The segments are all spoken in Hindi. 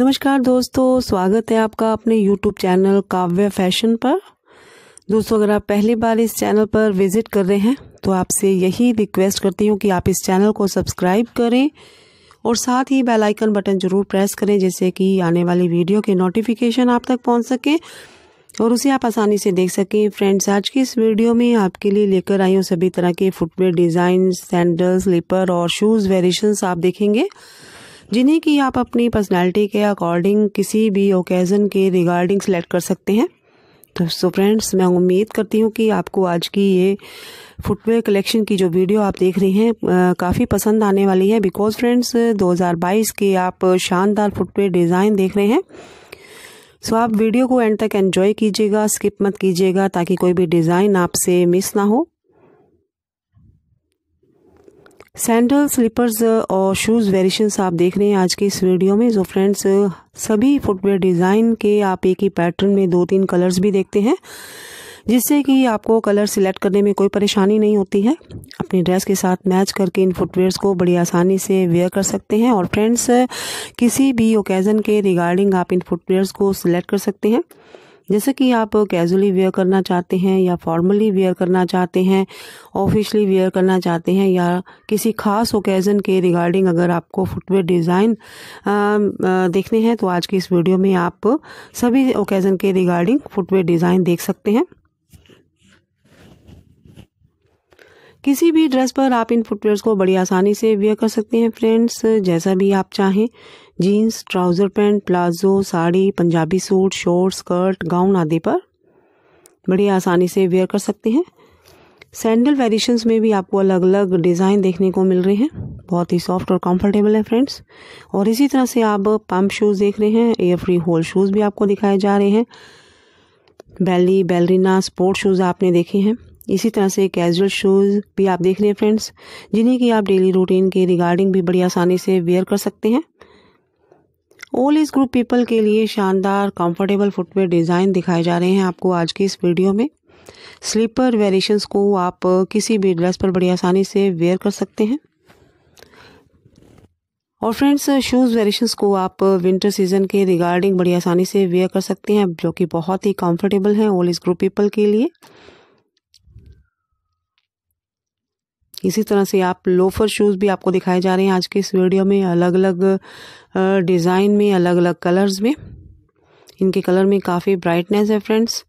नमस्कार दोस्तों स्वागत है आपका अपने YouTube चैनल काव्य फैशन पर दोस्तों अगर आप पहली बार इस चैनल पर विजिट कर रहे हैं तो आपसे यही रिक्वेस्ट करती हूँ कि आप इस चैनल को सब्सक्राइब करें और साथ ही बेल आइकन बटन जरूर प्रेस करें जिससे कि आने वाली वीडियो के नोटिफिकेशन आप तक पहुँच सकें और उसे आप आसानी से देख सकें फ्रेंड्स आज की इस वीडियो में आपके लिए लेकर आई हूँ सभी तरह के फुटवेयर डिज़ाइन सैंडल स्लीपर और शूज़ वेरिएशंस आप देखेंगे जिन्हें कि आप अपनी पर्सनैलिटी के अकॉर्डिंग किसी भी ओकेज़न के रिगार्डिंग सेलेक्ट कर सकते हैं तो सो फ्रेंड्स मैं उम्मीद करती हूँ कि आपको आज की ये फुटवेयर कलेक्शन की जो वीडियो आप देख रही हैं काफ़ी पसंद आने वाली है बिकॉज फ्रेंड्स 2022 के आप शानदार फुटवेयर डिज़ाइन देख रहे हैं सो आप वीडियो को एंड तक एन्जॉय कीजिएगा स्किप मत कीजिएगा ताकि कोई भी डिज़ाइन आपसे मिस ना हो सैंडल स्लीपर्स uh, और शूज़ वेरिएशंस आप देख रहे हैं आज के इस वीडियो में जो फ्रेंड्स uh, सभी फुटवेयर डिज़ाइन के आप एक ही पैटर्न में दो तीन कलर्स भी देखते हैं जिससे कि आपको कलर सिलेक्ट करने में कोई परेशानी नहीं होती है अपनी ड्रेस के साथ मैच करके इन फुटवेयर्स को बड़ी आसानी से वेयर कर सकते हैं और फ्रेंड्स uh, किसी भी ओकेज़न के रिगार्डिंग आप इन फुटवेयर्स को सिलेक्ट कर सकते हैं जैसे कि आप कैजुअली वेयर करना चाहते हैं या फॉर्मली वेयर करना चाहते हैं ऑफिशली वेयर करना चाहते हैं या किसी खास ओकेज़न के रिगार्डिंग अगर आपको फुटवेयर डिज़ाइन देखने हैं तो आज की इस वीडियो में आप सभी ओकेज़न के रिगार्डिंग फुटवेयर डिज़ाइन देख सकते हैं किसी भी ड्रेस पर आप इन फुटवेयर्स को बड़ी आसानी से वेयर कर सकते हैं फ्रेंड्स जैसा भी आप चाहें jeans trouser pant palazzo sari Punjabi suit short skirt gown आदि पर बड़ी आसानी से वेयर कर सकते हैं सैंडल वेरिएशंस में भी आपको अलग अलग डिज़ाइन देखने को मिल रहे हैं बहुत ही सॉफ्ट और कंफर्टेबल है फ्रेंड्स और इसी तरह से आप पम्प शूज़ देख रहे हैं एयर फ्री होल शूज़ भी आपको दिखाए जा रहे हैं बैली बैलरीना स्पोर्ट शूज़ आपने देखे हैं इसी तरह से कैजुअल शूज़ भी आप देख रहे हैं फ्रेंड्स जिन्हें कि आप डेली रूटीन के रिगार्डिंग भी बड़ी आसानी से वेयर कर सकते हैं ऑल इस ग्रुप पीपल के लिए शानदार कंफर्टेबल फुटवेयर डिज़ाइन दिखाए जा रहे हैं आपको आज की इस वीडियो में स्लीपर वेरिएशंस को आप किसी भी ड्रेस पर बड़ी आसानी से वेयर कर सकते हैं और फ्रेंड्स शूज़ वेरिएशंस को आप विंटर सीजन के रिगार्डिंग बड़ी आसानी से वेयर कर सकते हैं जो कि बहुत ही कंफर्टेबल हैं ओल इस ग्रुप पीपल के लिए इसी तरह से आप लोफर शूज़ भी आपको दिखाए जा रहे हैं आज के इस वीडियो में अलग अलग डिज़ाइन में अलग अलग कलर्स में इनके कलर में काफ़ी ब्राइटनेस है फ्रेंड्स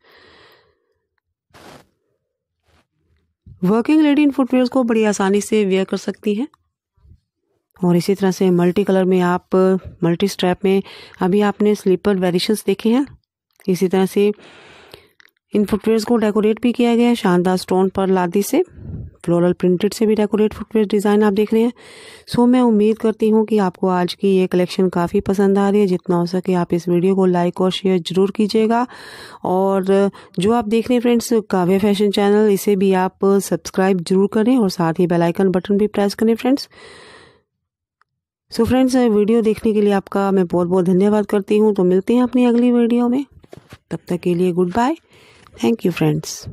वर्किंग लेडी इन फुटवेयर को बड़ी आसानी से वेयर कर सकती हैं और इसी तरह से मल्टी कलर में आप मल्टी स्ट्रैप में अभी आपने स्लीपर वेरिएशंस देखे हैं इसी तरह से इन फुटवेयर्स को डेकोरेट भी किया गया है शानदार स्टोन पर लादी से फ्लोरल प्रिंटेड से भी डेकोरेट फुटवेयर डिज़ाइन आप देख रहे हैं सो मैं उम्मीद करती हूँ कि आपको आज की ये कलेक्शन काफ़ी पसंद आ रही है जितना हो सके आप इस वीडियो को लाइक और शेयर ज़रूर कीजिएगा और जो आप देख रहे हैं फ्रेंड्स काव्य फैशन चैनल इसे भी आप सब्सक्राइब जरूर करें और साथ ही बेलाइकन बटन भी प्रेस करें friends so so friends video देखने के लिए आपका मैं बहुत बहुत धन्यवाद करती हूँ तो मिलते हैं अपनी अगली वीडियो में तब तक के लिए goodbye thank you friends